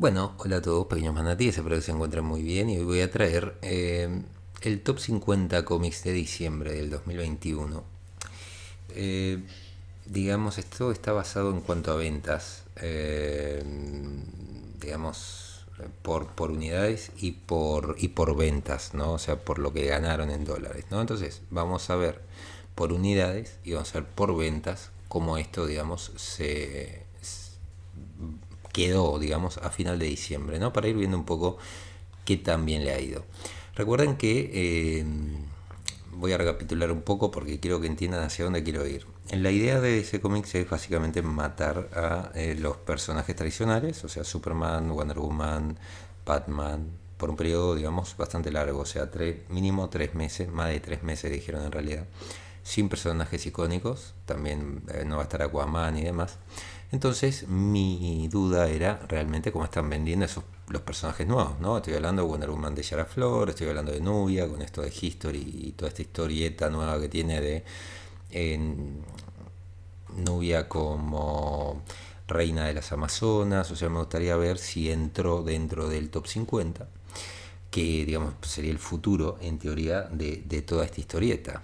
Bueno, hola a todos, pequeños manatíes, espero que se encuentren muy bien y hoy voy a traer eh, el top 50 cómics de diciembre del 2021. Eh, digamos, esto está basado en cuanto a ventas, eh, digamos, por, por unidades y por, y por ventas, ¿no? O sea, por lo que ganaron en dólares, ¿no? Entonces, vamos a ver por unidades y vamos a ver por ventas cómo esto, digamos, se quedó, digamos, a final de diciembre, ¿no? Para ir viendo un poco qué tan bien le ha ido. Recuerden que eh, voy a recapitular un poco porque quiero que entiendan hacia dónde quiero ir. La idea de ese cómic es básicamente matar a eh, los personajes tradicionales, o sea, Superman, Wonder Woman, Batman, por un periodo, digamos, bastante largo, o sea, mínimo tres meses, más de tres meses dijeron en realidad, sin personajes icónicos, también eh, no va a estar Aquaman y demás. Entonces mi duda era realmente cómo están vendiendo esos, los personajes nuevos, ¿no? Estoy hablando de Wonder Woman de Yara Flor, estoy hablando de Nubia, con esto de History y toda esta historieta nueva que tiene de Nubia como reina de las Amazonas, o sea, me gustaría ver si entró dentro del top 50, que digamos sería el futuro en teoría de toda esta historieta.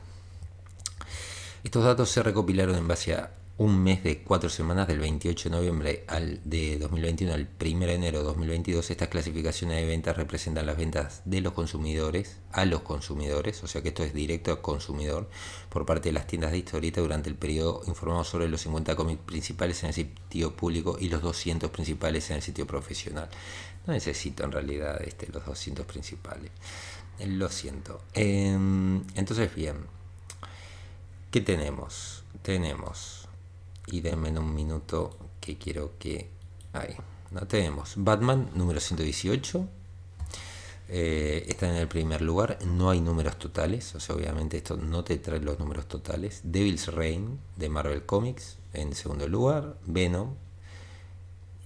Estos datos se recopilaron en base a un mes de cuatro semanas, del 28 de noviembre al, de 2021 al 1 de enero de 2022, estas clasificaciones de ventas representan las ventas de los consumidores a los consumidores, o sea que esto es directo al consumidor por parte de las tiendas de historieta durante el periodo informamos sobre los 50 cómics principales en el sitio público y los 200 principales en el sitio profesional. No necesito en realidad este, los 200 principales, lo siento. Em, entonces, bien, ¿qué tenemos? Tenemos y denme en un minuto que quiero que... Ahí, no tenemos. Batman número 118. Eh, está en el primer lugar, no hay números totales, o sea, obviamente esto no te trae los números totales. Devil's Reign de Marvel Comics en segundo lugar, Venom,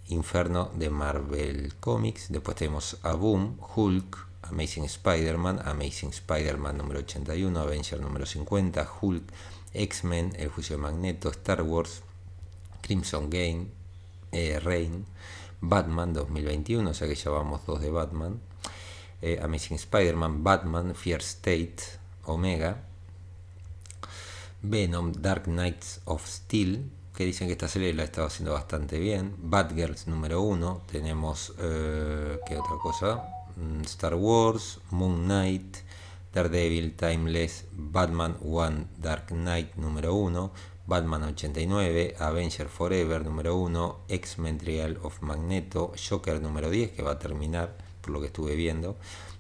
Inferno de Marvel Comics, después tenemos a Boom, Hulk, Amazing Spider-Man, Amazing Spider-Man número 81, Avenger número 50, Hulk, X-Men, El Juicio Magneto, Star Wars, Crimson Game, eh, Rain, Batman 2021, o sea que ya vamos dos de Batman, eh, Amazing Spider-Man, Batman, Fear State, Omega, Venom, Dark Knights of Steel, que dicen que esta serie la ha haciendo bastante bien, Batgirls número 1, tenemos, eh, ¿qué otra cosa? Mm, Star Wars, Moon Knight, Daredevil, Timeless, Batman One, Dark Knight número 1, Batman 89, Avenger Forever número 1, X-Men Trial of Magneto, Joker número 10, que va a terminar, por lo que estuve viendo,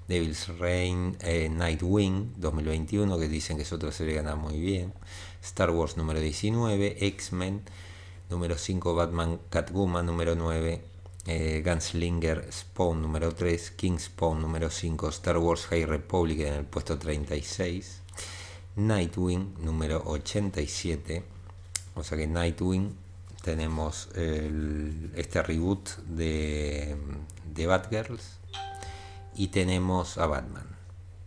Devil's Reign, eh, Nightwing 2021, que dicen que es otra serie que gana muy bien, Star Wars número 19, X-Men número 5, Batman Catwoman número 9, eh, Gunslinger Spawn número 3, King Spawn número 5, Star Wars High Republic en el puesto 36. Nightwing número 87. O sea que Nightwing tenemos este reboot de, de Batgirls y tenemos a Batman.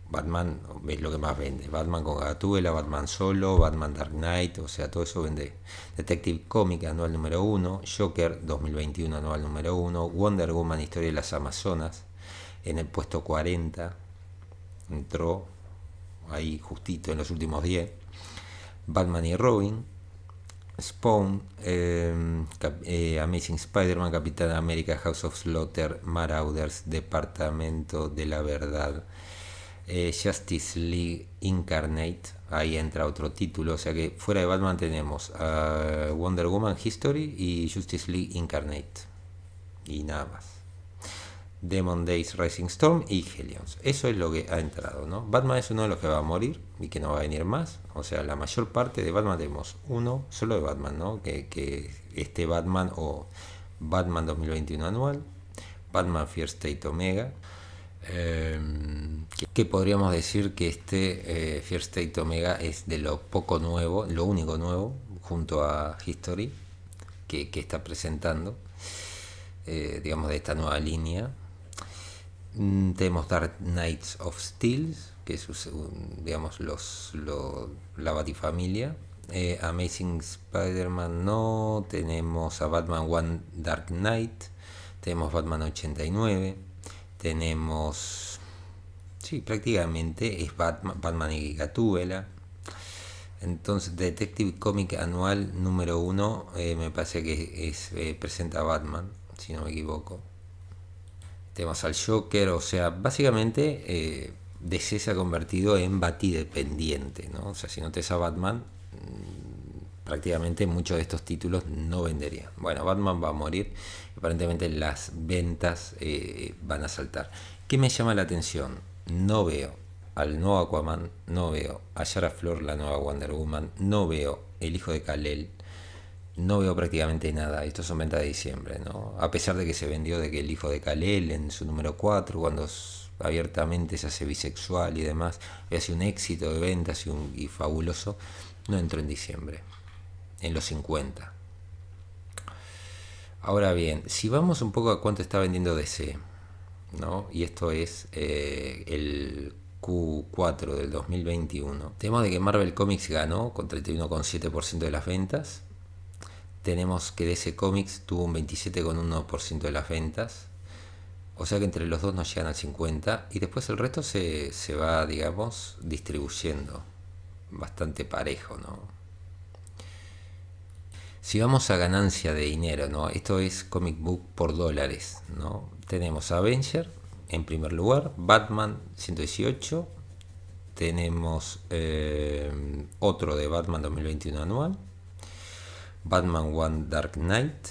Batman es lo que más vende. Batman con la Batman solo, Batman Dark Knight, o sea, todo eso vende. Detective Comic anual número 1, Joker 2021 anual número 1, Wonder Woman Historia de las Amazonas en el puesto 40 entró ahí justito en los últimos 10, Batman y Robin, Spawn, em, eh, Amazing Spider-Man, Capitán América, House of Slaughter, Marauders, Departamento de la Verdad, eh, Justice League Incarnate, ahí entra otro título, o sea que fuera de Batman tenemos Wonder Woman History y Justice League Incarnate. Y nada más. Demon Days, Rising Storm y Helions. Eso es lo que ha entrado, ¿no? Batman es uno de los que va a morir y que no va a venir más. O sea, la mayor parte de Batman tenemos uno solo de Batman, ¿no? Que, este Batman o Batman 2021 anual, Batman First State Omega. Em, que podríamos decir que este eh, First State Omega es de lo poco nuevo, lo único nuevo, junto a History, que, está presentando, eh, digamos, de esta nueva línea tenemos Dark Knights of Steel, que es, digamos, los, la Batifamilia. Eh, Amazing Spider-Man no. Tenemos a Batman One Dark Knight. Tenemos Batman 89. Tenemos. Sí, prácticamente es Batman, Batman y Gatúbela. Entonces, Detective Comic Anual número 1 eh, me parece que es, eh, presenta a Batman, si no me equivoco temas al Joker, o sea, básicamente eh, DC se ha convertido en batidependiente, ¿no? O sea, si no te a Batman, mm, prácticamente muchos de estos títulos no venderían. Bueno, Batman va a morir, aparentemente las ventas eh, van a saltar. ¿Qué me llama la atención? No veo al nuevo Aquaman, no veo a Yara Flor, la nueva Wonder Woman, no veo el hijo de Kalel, no veo prácticamente nada. Estos son ventas de diciembre, ¿no? A pesar de que se vendió de que el hijo de Kalel en su número 4, cuando abiertamente se hace bisexual y demás, había sido un éxito de ventas y, un, fabuloso, no entró en diciembre, en los 50. Ahora bien, si vamos un poco a cuánto está vendiendo DC, ¿no? Y esto es eh, el Q4 del 2021. Tenemos de que Marvel Comics ganó con 31,7% de las ventas tenemos que ese Comics tuvo un 27,1% de las ventas. O sea que entre los dos nos llegan al 50 y después el resto se, va, digamos, distribuyendo. Bastante parejo, ¿no? Si vamos a ganancia de dinero, ¿no? Esto es comic book por dólares, ¿no? Tenemos Avenger en primer lugar, Batman 118, tenemos eh, otro de Batman 2021 anual, Batman One Dark Knight,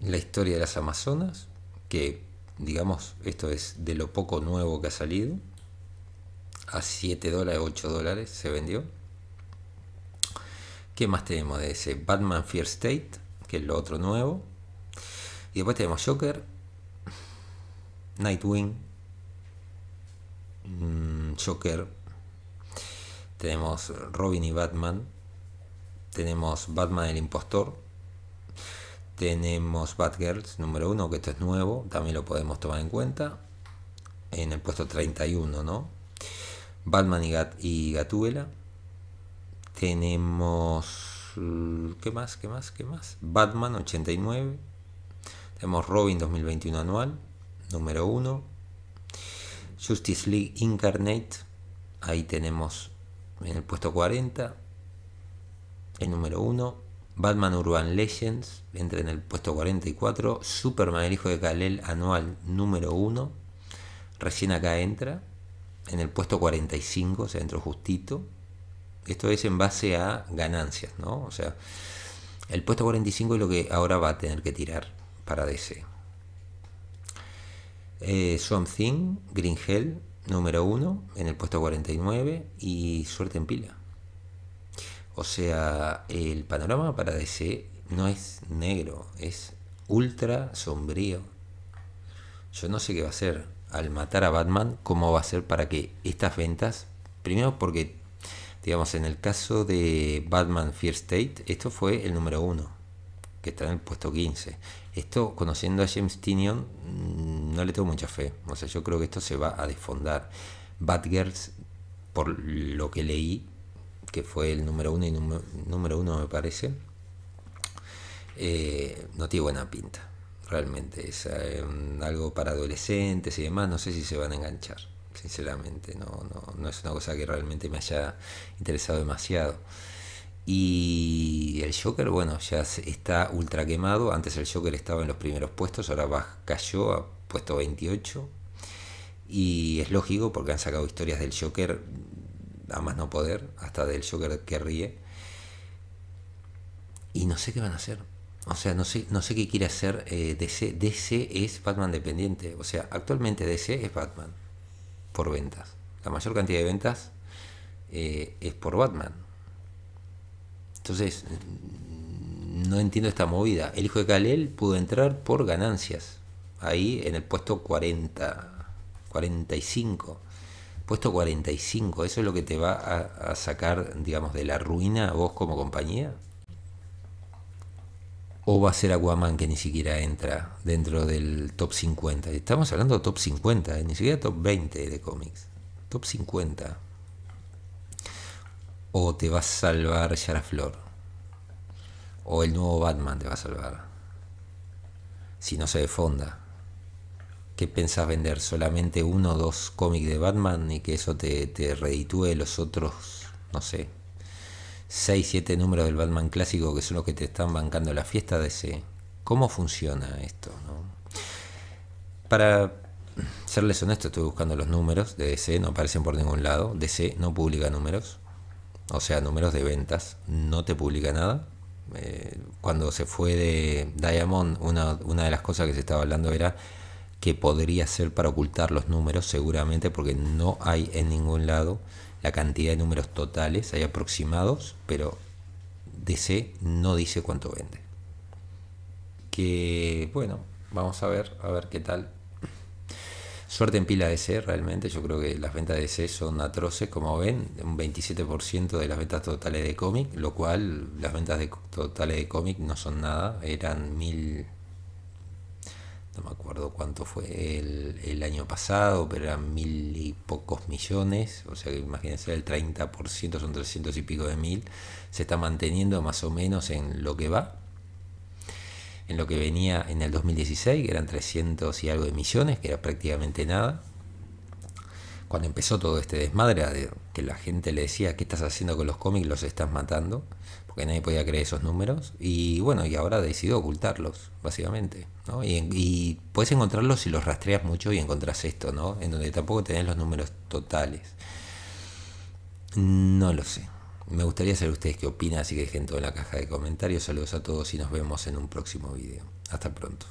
la historia de las Amazonas, que digamos, esto es de lo poco nuevo que ha salido, a 7 dólares, 8 dólares se vendió. ¿Qué más tenemos de ese? Batman Fear State, que es lo otro nuevo. Y después tenemos Joker, Nightwing, mm, Joker, tenemos Robin y Batman, tenemos Batman el impostor. Tenemos Batgirls número uno que esto es nuevo, también lo podemos tomar en cuenta. En el puesto 31, ¿no? Batman y, Gat Gatuela. Tenemos. Mm, ¿Qué más? ¿Qué más? ¿Qué más? Batman 89. Tenemos Robin 2021 anual, número 1. Justice League Incarnate. Ahí tenemos en el puesto 40 número 1. Batman Urban Legends entra en el puesto 44. Superman, el hijo de Kalel, anual número 1. Recién acá entra en el puesto 45, o sea, entró justito. Esto es en base a ganancias, ¿no? O sea, el puesto 45 es lo que ahora va a tener que tirar para DC. Eh, Green Hell, número 1, en el puesto 49 y suerte en pila. O sea, el panorama para DC no es negro, es ultra sombrío. Yo no sé qué va a hacer al matar a Batman, cómo va a ser para que estas ventas, primero porque, digamos, en el caso de Batman Fear State, esto fue el número uno, que está en el puesto 15. Esto, conociendo a James Tinion, mm, no le tengo mucha fe. O sea, yo creo que esto se va a desfondar. Batgirls, por lo que leí, que fue el número uno y número uno me parece, eh, no tiene buena pinta, realmente. Es eh, algo para adolescentes y demás, no sé si se van a enganchar, sinceramente, no, no, no es una cosa que realmente me haya interesado demasiado. Y el Joker, bueno, ya está ultra quemado. Antes el Joker estaba en los primeros puestos, ahora cayó a puesto 28. Y es lógico porque han sacado historias del Joker a más no poder, hasta del Joker que ríe. Y no sé qué van a hacer. O sea, no sé, no sé qué quiere hacer eh, DC. DC es Batman dependiente. O sea, actualmente DC es Batman por ventas. La mayor cantidad de ventas eh, es por Batman. Entonces, no entiendo esta movida. El hijo de Kalel pudo entrar por ganancias. Ahí en el puesto 40, 45 puesto 45, ¿eso es lo que te va a, sacar, digamos, de la ruina vos como compañía? ¿O va a ser Aquaman que ni siquiera entra dentro del top 50? Estamos hablando de top 50, ¿eh? ni siquiera top 20 de cómics. Top 50. ¿O te va a salvar Yara Flor? ¿O el nuevo Batman te va a salvar? Si no se defonda. ¿Qué pensás vender? ¿Solamente uno o dos cómics de Batman y que eso te, te reditúe los otros, no sé, 6, siete números del Batman clásico que son los que te están bancando la fiesta de ese? ¿Cómo funciona esto? No? Para serles honesto, estoy buscando los números de DC, no aparecen por ningún lado. DC no publica números, o sea, números de ventas, no te publica nada. Eh, cuando se fue de Diamond, una, una de las cosas que se estaba hablando era que podría ser para ocultar los números seguramente porque no hay en ningún lado la cantidad de números totales, hay aproximados, pero DC no dice cuánto vende. Que bueno, vamos a ver, a ver qué tal. Suerte en pila DC, realmente. Yo creo que las ventas de DC son atroces, como ven. Un 27% de las ventas totales de cómic, lo cual las ventas de totales de cómic no son nada. Eran mil no me acuerdo cuánto fue el, el, año pasado, pero eran mil y pocos millones, o sea que imagínense el 30% son 300 y pico de mil, se está manteniendo más o menos en lo que va, en lo que venía en el 2016, que eran 300 y algo de millones, que era prácticamente nada cuando empezó todo este desmadre, de, que la gente le decía, ¿qué estás haciendo con los cómics? Los estás matando, porque nadie podía creer esos números. Y bueno, y ahora decidió ocultarlos, básicamente. Y, puedes encontrarlos si los rastreas mucho y encontrás esto, ¿no? En donde tampoco tenés los números totales. No lo sé. Me gustaría saber ustedes qué opinan, así que dejen todo en la caja de comentarios. Saludos a todos y nos vemos en un próximo video. Hasta pronto.